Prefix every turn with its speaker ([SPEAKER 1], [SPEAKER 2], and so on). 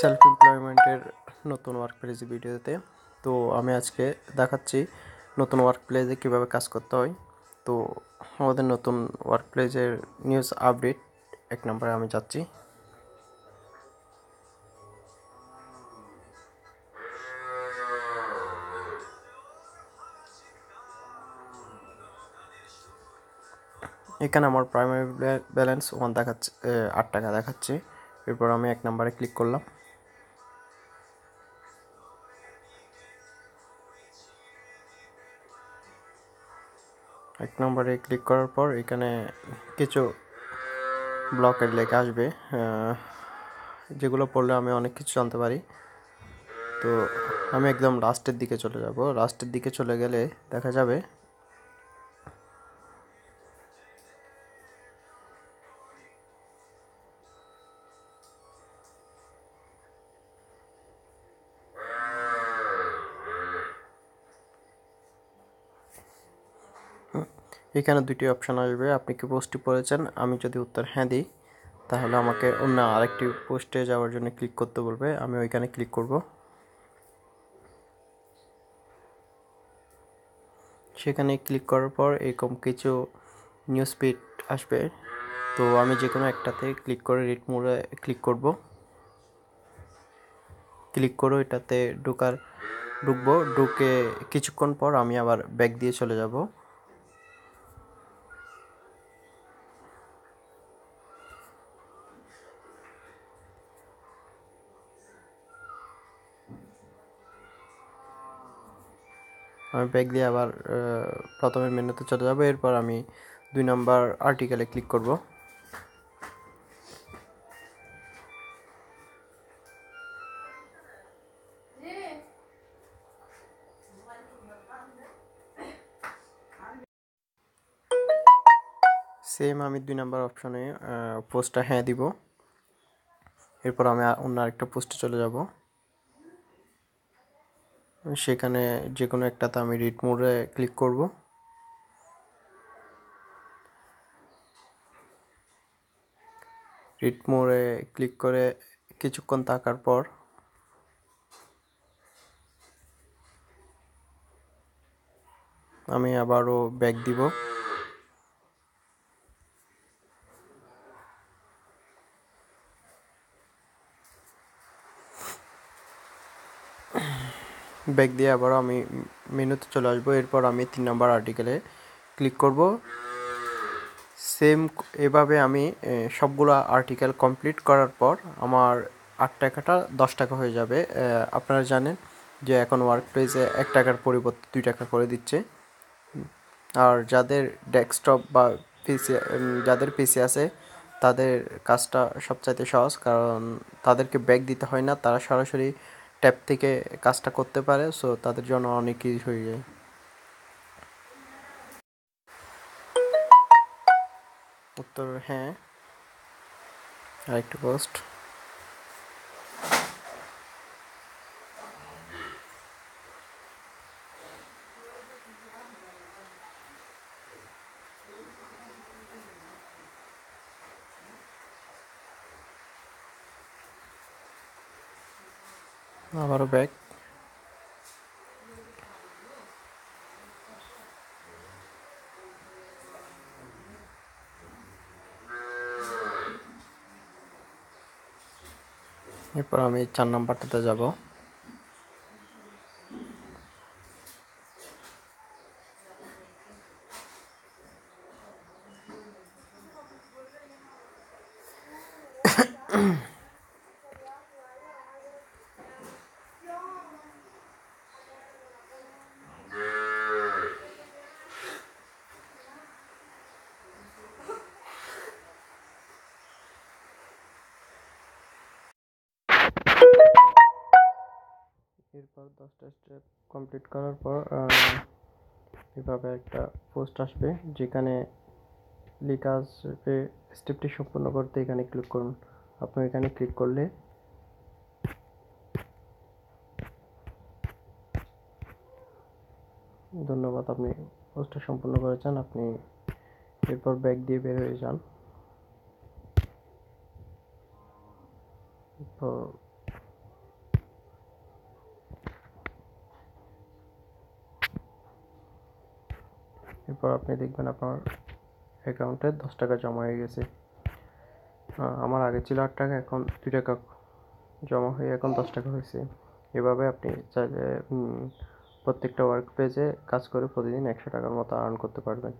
[SPEAKER 1] self এমপ্লয়মেন্টের নতুন work প্লেসে ভিডিওতে তো আমি আজকে দেখাচ্ছি নতুন ওয়ার্ক প্লেসে কীভাবে কাজ করতে হয় তো আমাদের নতুন ওয়ার্ক প্লেসের নিউজ আপডেট এক নম্বরে আমি যাচ্ছি এখানে আমার প্রাইমারি ব্যালেন্স ওয়ান দেখাচ্ছে আট টাকা দেখাচ্ছে এরপর আমি এক নাম্বারে ক্লিক করলাম এক নম্বরে ক্লিক করার পর এখানে কিছু ব্লকের লেখা আসবে যেগুলো পড়লে আমি অনেক কিছু জানতে পারি তো আমি একদম লাস্টের দিকে চলে যাব লাস্টের দিকে চলে গেলে দেখা যাবে এখানে দুটি অপশান আসবে আপনি কি পোস্টটি পড়েছেন আমি যদি উত্তর হ্যাঁ দিই তাহলে আমাকে অন্য আরেকটি পোস্টে যাওয়ার জন্য ক্লিক করতে বলবে আমি ওইখানে ক্লিক করব সেখানে ক্লিক করার পর এরকম কিছু নিউজ স্পিড আসবে তো আমি যে কোনো একটাতে ক্লিক করে রিড মোড়ে ক্লিক করব ক্লিক করে এটাতে ঢোকার ঢুকবো ঢুকে কিছুক্ষণ পর আমি আবার ব্যাগ দিয়ে চলে যাব আমি ব্যাগ দিয়ে আবার প্রথমে মেনুতে চলে যাবো এরপর আমি দুই নম্বর আর্টিকেলে ক্লিক করব সেম আমি দুই নাম্বার অপশনে পোস্টটা হ্যাঁ দিব এরপর আমি অন্য আরেকটা পোস্টে চলে যাব সেখানে যে কোনো একটাতে আমি রিড মোডে ক্লিক করব রিড মোড়ে ক্লিক করে কিছুক্ষণ তাকার পর আমি আবারও ব্যাক দিব ব্যাগ দিয়ে আবারও আমি মেনুতে চলে আসবো এরপর আমি তিন নম্বর আর্টিকেলে ক্লিক করব সেম এভাবে আমি সবগুলো আর্টিকেল কমপ্লিট করার পর আমার আট টাকাটা দশ টাকা হয়ে যাবে আপনারা জানেন যে এখন ওয়ার্ক প্লেসে এক টাকার পরিবর্তে দুই টাকা করে দিচ্ছে আর যাদের ডেস্কটপ বা পিসি যাদের পিসি আছে তাদের কাজটা সবচাইতে সহজ কারণ তাদেরকে ব্যাগ দিতে হয় না তারা সরাসরি ট্যাব থেকে কাজটা করতে পারে সো তাদের জন্য অনেক কিছু হয়ে যায় উত্তর হ্যাঁ আরেকটু কস্ট আবারও ব্যাক এরপর আমি চার নাম্বারটাতে যাবো এরপর দশটা স্টেপ কমপ্লিট করার পর এভাবে একটা পোস্ট আসবে যেখানে লেখা আসবে স্টেপটি সম্পূর্ণ করতে এখানে ক্লিক করুন আপনি এখানে ক্লিক করলে ধন্যবাদ আপনি পোস্টটা সম্পূর্ণ করেছেন আপনি এরপর ব্যাগ দিয়ে বের হয়ে যান তো এরপর আপনি দেখবেন আপনার অ্যাকাউন্টে দশ টাকা জমা হয়ে গেছে আমার আগে ছিল আট টাকা এখন দু টাকা জমা হয়ে এখন দশ টাকা হয়েছে এভাবে আপনি চাইলে প্রত্যেকটা ওয়ার্ক পেজে কাজ করে প্রতিদিন একশো টাকার মতো আর্ন করতে পারবেন